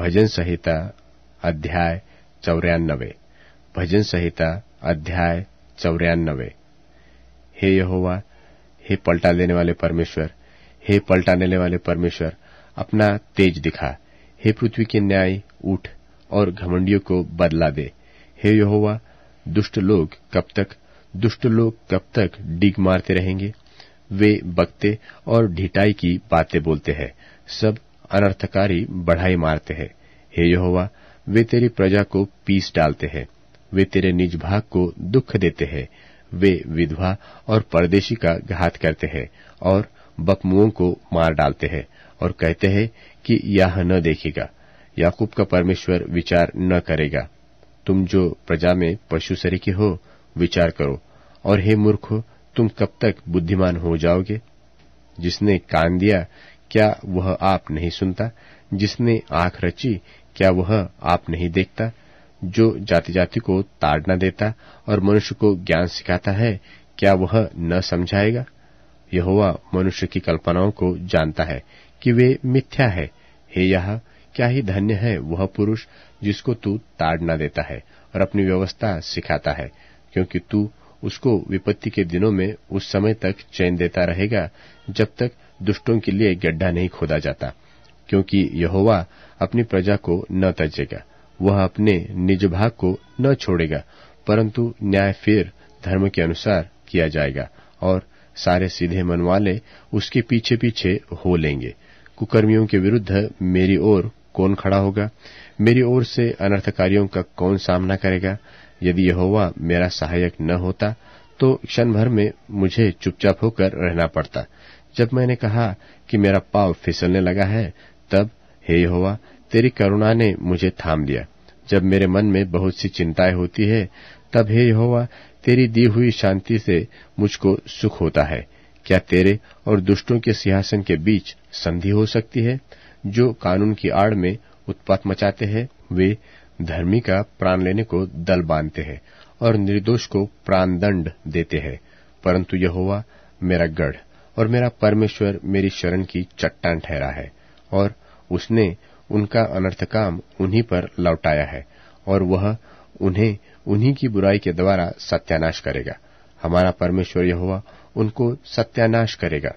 भजन संहिता अध्याय चौरानवे भजन संहिता अध्याय चौऱ्याण्णवे हे यहोवा हे पलटा देने वाले परमेश्वर हे पलटा लेने वाले परमेश्वर अपना तेज दिखा हे पृथ्वी के न्याय उठ और घमंडियों को बदला दे हे यहोवा दुष्ट लोग कब तक दुष्ट लोग कब तक डिग मारते रहेंगे वे बकते और ढिटाई की बातें बोलते हैं सब अनर्थकारी बढ़ाई मारते हैं हे यहोवा वे तेरी प्रजा को पीस डालते हैं वे तेरे निज भाग को दुख देते हैं वे विधवा और परदेशी का घात करते हैं और बकमुओं को मार डालते हैं और कहते हैं कि यह न देखेगा याकूब का परमेश्वर विचार न करेगा तुम जो प्रजा में पशु के हो विचार करो और हे मूर्खो तुम कब तक बुद्धिमान हो जाओगे जिसने कान दिया क्या वह आप नहीं सुनता जिसने आंख रची क्या वह आप नहीं देखता जो जाति जाति को ताड़ना देता और मनुष्य को ज्ञान सिखाता है क्या वह न समझाएगा यह मनुष्य की कल्पनाओं को जानता है कि वे मिथ्या है हे यह क्या ही धन्य है वह पुरुष जिसको तू ताड़ना देता है और अपनी व्यवस्था सिखाता है क्योंकि तू उसको विपत्ति के दिनों में उस समय तक चैन देता रहेगा जब तक दुष्टों के लिए गड्ढा नहीं खोदा जाता क्योंकि यहोवा अपनी प्रजा को न तजेगा वह अपने निज भाग को न छोड़ेगा परंतु न्याय फिर धर्म के अनुसार किया जाएगा और सारे सीधे मन वाले उसके पीछे पीछे हो लेंगे कुकर्मियों के विरुद्ध मेरी ओर कौन खड़ा होगा मेरी ओर से अनर्थकारियों का कौन सामना करेगा यदि यहोवा मेरा सहायक न होता तो क्षण भर में मुझे चुपचाप होकर रहना पड़ता जब मैंने कहा कि मेरा पाव फिसलने लगा है तब हे होवा तेरी करुणा ने मुझे थाम लिया जब मेरे मन में बहुत सी चिंताएं होती है तब हे होवा तेरी दी हुई शांति से मुझको सुख होता है क्या तेरे और दुष्टों के सिंहासन के बीच संधि हो सकती है जो कानून की आड़ में उत्पात मचाते हैं वे धर्मी का प्राण लेने को दल बांधते हैं और निर्दोष को प्राणदंड देते हैं परंतु हुआ मेरा गढ़ और मेरा परमेश्वर मेरी शरण की चट्टान ठहरा है और उसने उनका अनर्थ काम उन्हीं पर लौटाया है और वह उन्हें उन्हीं की बुराई के द्वारा सत्यानाश करेगा हमारा परमेश्वर यह उनको सत्यानाश करेगा